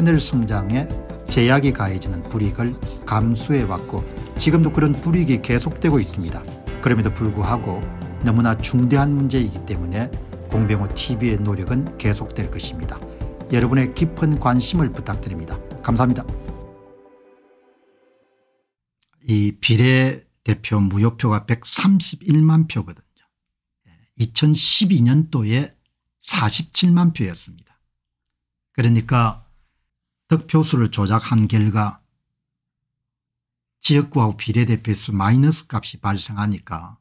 하늘 성장에 제약이 가해지는 불이익을 감수해왔고 지금도 그런 불이익이 계속되고 있습니다. 그럼에도 불구하고 너무나 중대한 문제이기 때문에 공병호 TV의 노력은 계속될 것입니다. 여러분의 깊은 관심을 부탁드립니다. 감사합니다. 이 비례대표 무효표가 131만 표거든요. 2012년도에 예, 47만 표였습니다. 그러니까 득표수를 조작한 결과 지역구하고 비례대표수 마이너스 값이 발생하니까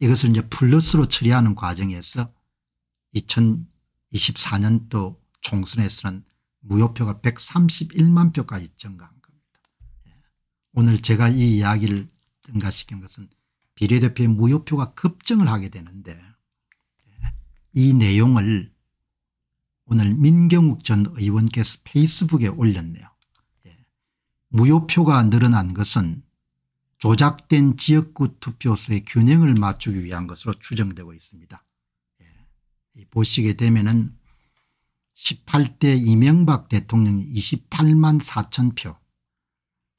이것을 이제 플러스로 처리하는 과정에서 2024년도 총선에서는 무효표가 131만 표까지 증가한 겁니다. 예. 오늘 제가 이 이야기를 증가시킨 것은 비례대표의 무효표가 급증을 하게 되는데 예, 이 내용을 오늘 민경욱 전 의원께서 페이스북에 올렸네요. 예. 무효표가 늘어난 것은 조작된 지역구 투표수의 균형을 맞추기 위한 것으로 추정되고 있습니다. 예. 보시게 되면은 18대 이명박 대통령이 28만 4천 표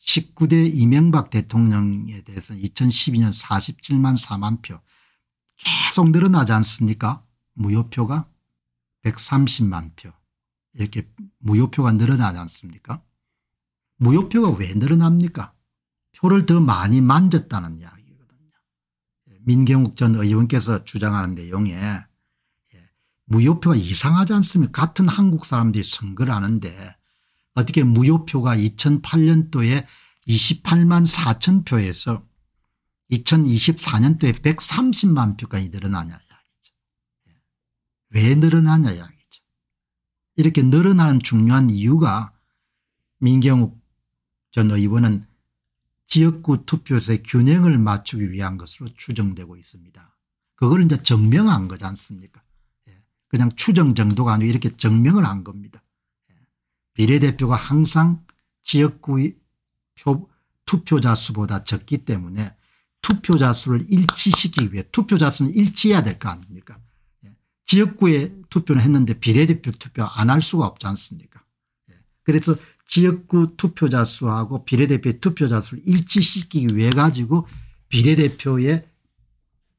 19대 이명박 대통령에 대해서는 2012년 47만 4만 표 계속 늘어나지 않습니까 무효표가 130만 표 이렇게 무효표가 늘어나지 않습니까 무효표가 왜 늘어납니까 표를 더 많이 만졌다는 이야기거든요 예, 민경욱 전 의원께서 주장하는 내용에 예, 무효표가 이상하지 않습니까 같은 한국 사람들이 선거를 하는데 어떻게 무효표가 2008년도에 28만 4천 표에서 2024년도에 130만 표까지 늘어나냐 왜 늘어나냐 이야기죠. 이렇게 늘어나는 중요한 이유가 민경욱 전 의원은 지역구 투표세 균형을 맞추기 위한 것으로 추정되고 있습니다. 그걸 이제 증명한 거지 않습니까? 예. 그냥 추정 정도가 아니고 이렇게 증명을 한 겁니다. 예. 비례대표가 항상 지역구 투표자 수보다 적기 때문에 투표자 수를 일치시키기 위해 투표자 수는 일치해야 될 거 아닙니까 지역구에 투표를 했는데 비례대표 투표 안 할 수가 없지 않습니까 예. 그래서 지역구 투표자 수하고 비례대표 투표자 수를 일치시키기 위해 가지고 비례대표에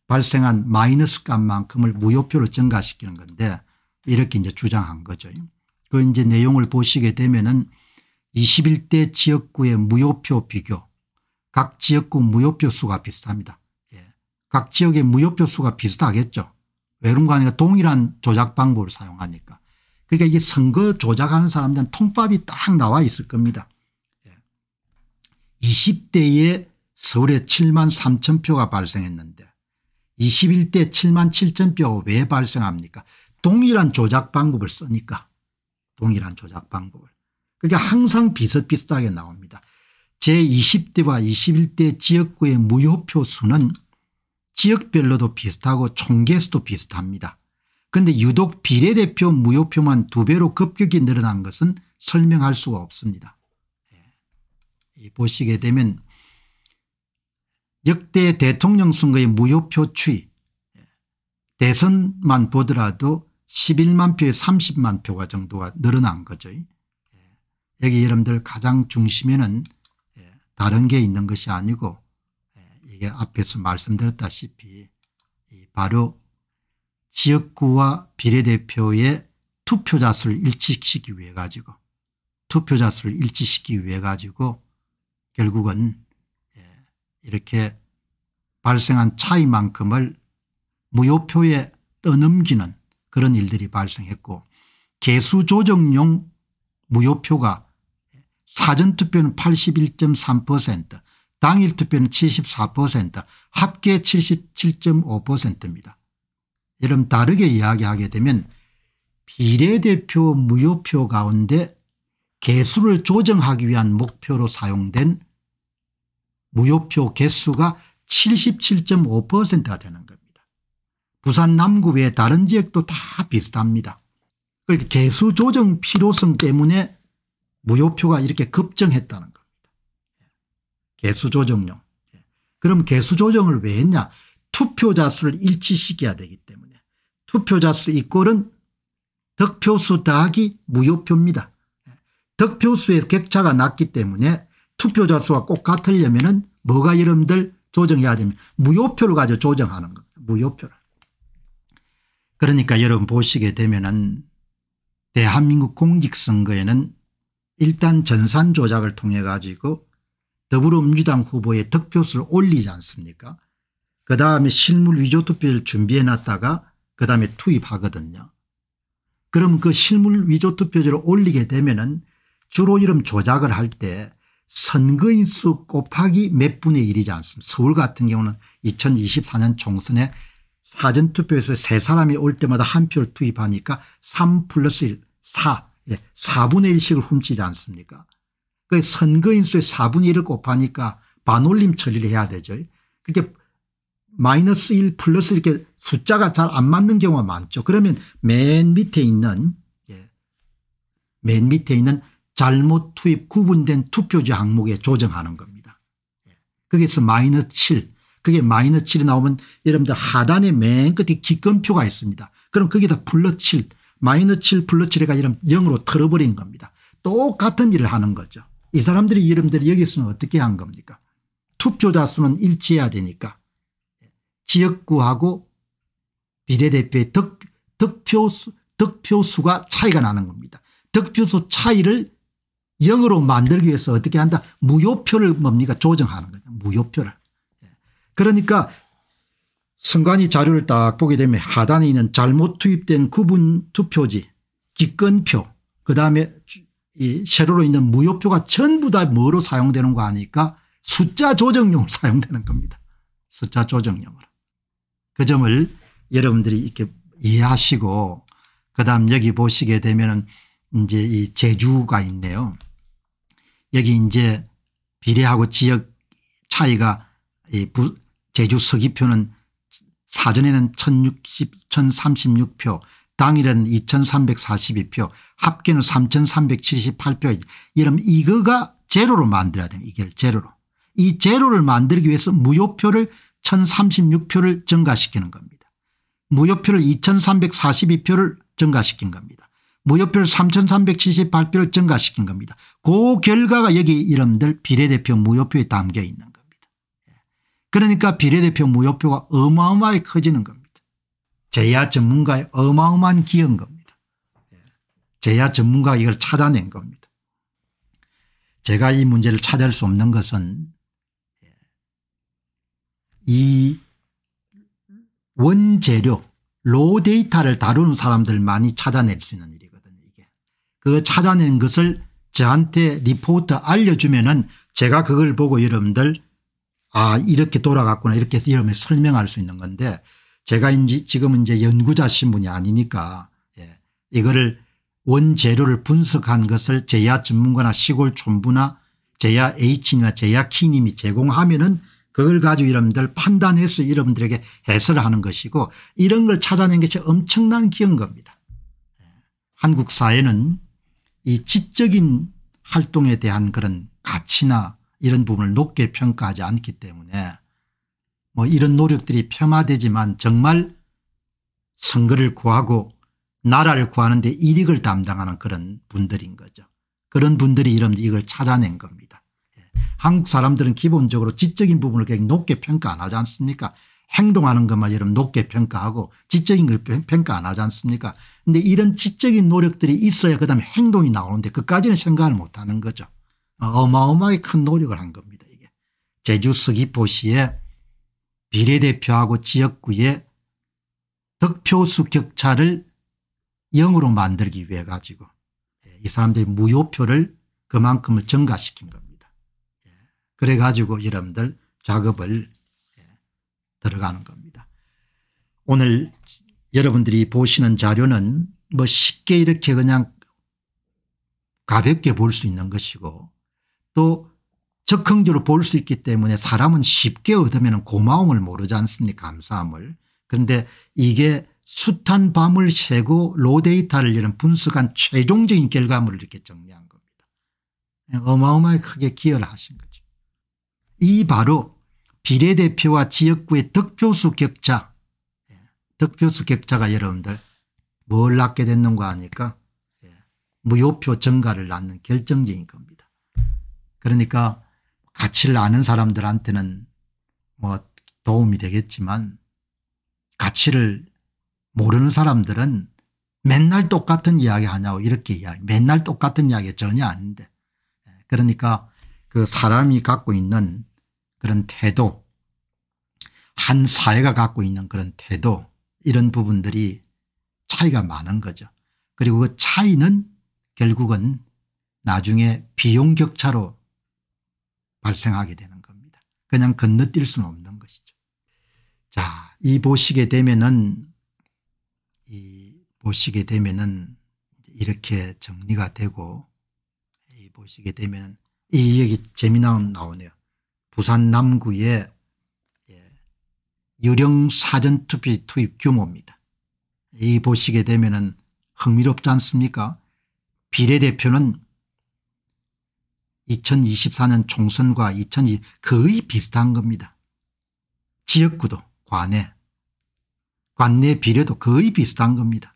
발생한 마이너스 값만큼을 무효표로 증가시키는 건데 이렇게 이제 주장한 거죠. 그 이제 내용을 보시게 되면은 21대 지역구의 무효표 비교 각 지역구 무효표 수가 비슷합니다. 예. 각 지역의 무효표 수가 비슷하겠죠. 외 r u 아관이가 동일한 조작 방법을 사용하니까. 그러니까 이게 선거 조작하는 사람들은 통밥이 딱 나와 있을 겁니다. 20대에 예. 서울에 7만 3천 표가 발생했는데 21대 7만 7천 표가 왜 발생합니까 동일한 조작 방법을 쓰니까 동일한 조작 방법을 그러니까 항상 비슷비슷하게 나옵니다. 제20대와 21대 지역구의 무효표 수는 지역별로도 비슷하고 총계수도 비슷합니다. 그런데 유독 비례대표 무효표만 두 배로 급격히 늘어난 것은 설명할 수가 없습니다. 예. 보시게 되면 역대 대통령 선거의 무효표 추이 예. 대선만 보더라도 11만 표에 30만 표가 정도가 늘어난 거죠. 예. 여기 여러분들 가장 중심에는 다른 게 있는 것이 아니고 우리가 앞에서 말씀드렸다시피 바로 지역구와 비례대표의 투표자 수를 일치시키기 위해 가지고 투표자 수를 일치시키기 위해 가지고 결국은 예, 이렇게 발생한 차이만큼을 무효표에 떠넘기는 그런 일들이 발생했고 개수 조정용 무효표가 사전투표는 81.3% 당일 투표는 74% 합계 77.5%입니다. 이름 다르게 이야기하게 되면 비례대표 무효표 가운데 개수를 조정하기 위한 목표로 사용된 무효표 개수가 77.5%가 되는 겁니다. 부산 남구 외 다른 지역도 다 비슷합니다. 그러니 개수 조정 필요성 때문에 무효표가 이렇게 급증했다는 개수 조정용. 그럼 개수 조정을 왜 했냐 투표자 수를 일치시켜야 되기 때문에 투표자 수 이꼴은 득표수 더하기 무효표입니다. 득표수의 격차가 낮기 때문에 투표자 수와 꼭 같으려면 은 뭐가 여러분들 조정해야 됩니다. 무효표를 가지고 조정하는 겁니다. 무효표를. 그러니까 여러분 보시게 되면 은 대한민국 공직선거에는 일단 전산 조작을 통해 가지고 더불어민주당 후보의 득표수를 올리지 않습니까 그 다음에 실물 위조 투표를 준비해 놨다가 그 다음에 투입하거든요. 그럼 그 실물 위조 투표제를 올리게 되면은 주로 이름 조작을 할 때 선거인 수 곱하기 몇 분의 일이지 않습니까 서울 같은 경우는 2024년 총선에 사전투표에서 세 사람이 올 때마다 한 표를 투입하니까 3 플러스 1 4 4분의 예, 1씩을 훔치지 않습니까 그 선거인 수의 4분의 1을 곱하니까 반올림 처리를 해야 되죠. 그게 마이너스 1 플러스 이렇게 숫자가 잘 안 맞는 경우가 많죠. 그러면 맨 밑에 있는 예, 맨 밑에 있는 잘못 투입 구분된 투표지 항목에 조정하는 겁니다. 예. 거기서 마이너스 7 그게 마이너스 7이 나오면 여러분들 하단에 맨 끝에 기권표가 있습니다. 그럼 거기다 플러스 7 마이너스 7 플러스 7에 가지고 0으로 털어버린 겁니다. 똑같은 일을 하는 거죠. 이 사람들이 이름들이 여기서는 어떻게 한 겁니까 투표자 수는 일치해야 되니까 지역구하고 비례대표의 득, 득표수, 득표수가 차이가 나는 겁니다. 득표수 차이를 0으로 만들기 위해서 어떻게 한다 무효표를 뭡니까 조정하는 거죠 무효표를. 예. 그러니까 선관위 자료를 딱 보게 되면 하단에 있는 잘못 투입된 구분 투표지 기권표 그다음에 이 세로로 있는 무효표가 전부 다 뭐로 사용되는 거 아니까 숫자 조정용 사용되는 겁니다. 숫자 조정용으로. 그 점을 여러분들이 이렇게 이해하시고 그다음 여기 보시게 되면은 이제 이 제주가 있네요. 여기 이제 비례하고 지역 차이가 이 부, 제주 서귀표는 사전에는 1 0 6 6표 당일은 2342표 합계는 3378표 이러면 이거가 제로로 만들어야 됩니다. 이걸 제로로. 이 제로를 만들기 위해서 무효표를 1036표를 증가시키는 겁니다. 무효표를 2342표를 증가시킨 겁니다. 무효표를 3378표를 증가시킨 겁니다. 그 결과가 여기 여러분들 비례대표 무효표에 담겨 있는 겁니다. 예. 그러니까 비례대표 무효표가 어마어마하게 커지는 겁니다. 제야 전문가의 어마어마한 기여인 겁니다. 예. 제야 전문가가 이걸 찾아낸 겁니다. 제가 이 문제를 찾을 수 없는 것은 예, 이 원재료 로 데이터를 다루는 사람들만이 찾아낼 수 있는 일이거든요 이게. 그 찾아낸 것을 저한테 리포트 알려주면 은 제가 그걸 보고 여러분들 아 이렇게 돌아갔구나 이렇게 해서 여러분 설명할 수 있는 건데 제가 인지 지금은 이제 연구자 신분이 아니니까 예. 이거를 원재료를 분석한 것을 제야 전문가나 시골 촌부나 제야 H님이나 제야 K님이 제공하면은 그걸 가지고 여러분들 판단해서 여러분들에게 해설을 하는 것이고 이런 걸 찾아낸 것이 엄청난 기여인 겁니다. 예. 한국 사회는 이 지적인 활동에 대한 그런 가치나 이런 부분을 높게 평가하지 않기 때문에 뭐 이런 노력들이 폄하되지만 정말 선거를 구하고 나라를 구하는 데 이익을 담당하는 그런 분들인 거죠. 그런 분들이 이런 이걸 찾아낸 겁니다. 예. 한국 사람들은 기본적으로 지적인 부분을 굉장히 높게 평가 안 하지 않습니까 행동하는 것만 여러분 높게 평가하고 지적인 걸 평가 안 하지 않습니까 근데 이런 지적인 노력들이 있어야 그다음에 행동이 나오는데 그까지는 생각을 못하는 거죠. 어마어마하게 큰 노력을 한 겁니다. 이게 제주 서귀포시에 비례대표하고 지역구의 득표수 격차를 0으로 만들기 위해 가지고 예, 이 사람들이 무효표를 그만큼을 증가시킨 겁니다. 예, 그래 가지고 여러분들 작업을 예, 들어가는 겁니다. 오늘 여러분들이 보시는 자료는 뭐 쉽게 이렇게 그냥 가볍게 볼 수 있는 것이고 또 적극적으로 볼 수 있기 때문에 사람은 쉽게 얻으면 고마움을 모르지 않습니까 감사함을. 그런데 이게 숱한 밤을 새고 로데이터를 이런 분석한 최종적인 결과물을 이렇게 정리한 겁니다. 어마어마하게 크게 기여를 하신 거죠. 이 바로 비례대표와 지역구의 득표수 격차 예, 득표수 격차가 여러분들 뭘 낳게 됐는가 하니까 예, 무효표 증가를 낳는 결정적인 겁니다. 그러니까 가치를 아는 사람들한테는 뭐 도움이 되겠지만 가치를 모르는 사람들은 맨날 똑같은 이야기 하냐고 이렇게 이야기 맨날 똑같은 이야기 전혀 아닌데 예, 그러니까 그 사람이 갖고 있는 그런 태도 한 사회가 갖고 있는 그런 태도 이런 부분들이 차이가 많은 거죠. 그리고 그 차이는 결국은 나중에 비용 격차로 발생하게 되는 겁니다. 그냥 건너뛸 수는 없는 것이죠. 자, 이 보시게 되면은 이 보시게 되면은 이렇게 정리가 되고 이 보시게 되면 이여기 재미나온 나오네요. 부산 남구에 예, 유령 사전투표 투입 규모입니다. 이 보시게 되면 은 흥미롭지 않습니까 비례대표는 2024년 총선과 2020 거의 비슷한 겁니다. 지역구도 관내 관내 비례도 거의 비슷한 겁니다.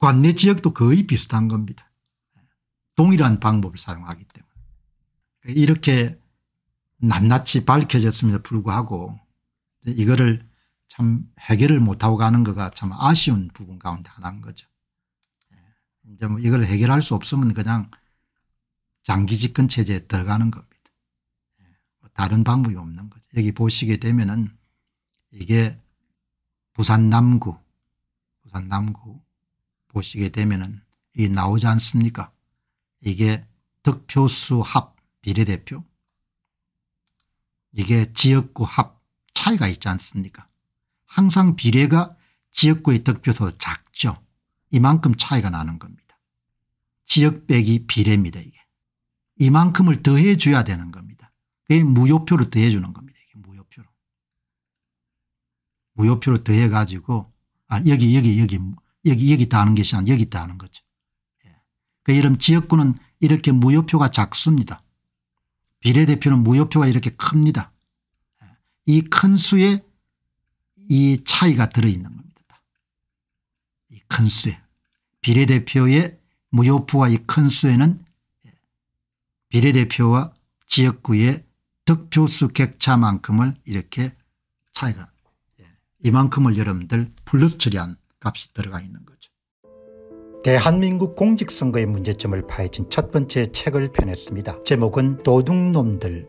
관내 지역도 거의 비슷한 겁니다. 동일한 방법을 사용하기 때문에. 이렇게 낱낱이 밝혀졌음에도 불구하고 이거를 참 해결을 못하고 가는 거가 참 아쉬운 부분 가운데 하나인 거죠. 예, 이제 뭐 이걸 해결할 수 없으면 그냥 장기 집권 체제에 들어가는 겁니다. 예. 다른 방법이 없는 거죠. 여기 보시게 되면은 이게 부산 남구, 부산 남구 보시게 되면은 이 나오지 않습니까? 이게 득표수 합 비례대표, 이게 지역구 합 차이가 있지 않습니까? 항상 비례가 지역구의 득표수 작죠. 이만큼 차이가 나는 겁니다. 지역 빼기 비례입니다 이게. 이만큼을 더해 줘야 되는 겁니다. 그게 무효표로 더해 주는 겁니다. 이게 무효표로. 무효표로 더해 가지고 아 여기 여기 여기 여기 여기 다하는 것이 아니라 여기 다하는 거죠. 예. 그 이런 지역구는 이렇게 무효표가 작습니다. 비례대표는 무효표가 이렇게 큽니다. 예. 이큰 수에 이 차이가 들어있는 겁니다. 이 큰 수에. 비례대표의 무효표와 이 큰 수에는 비례대표와 지역구의 득표수 객차만큼을 이렇게 차이가 예, 이만큼을 여러분들 플러스 처리한 값이 들어가 있는 거죠. 대한민국 공직선거의 문제점을 파헤친 첫 번째 책을 펴냈습니다. 제목은 도둑놈들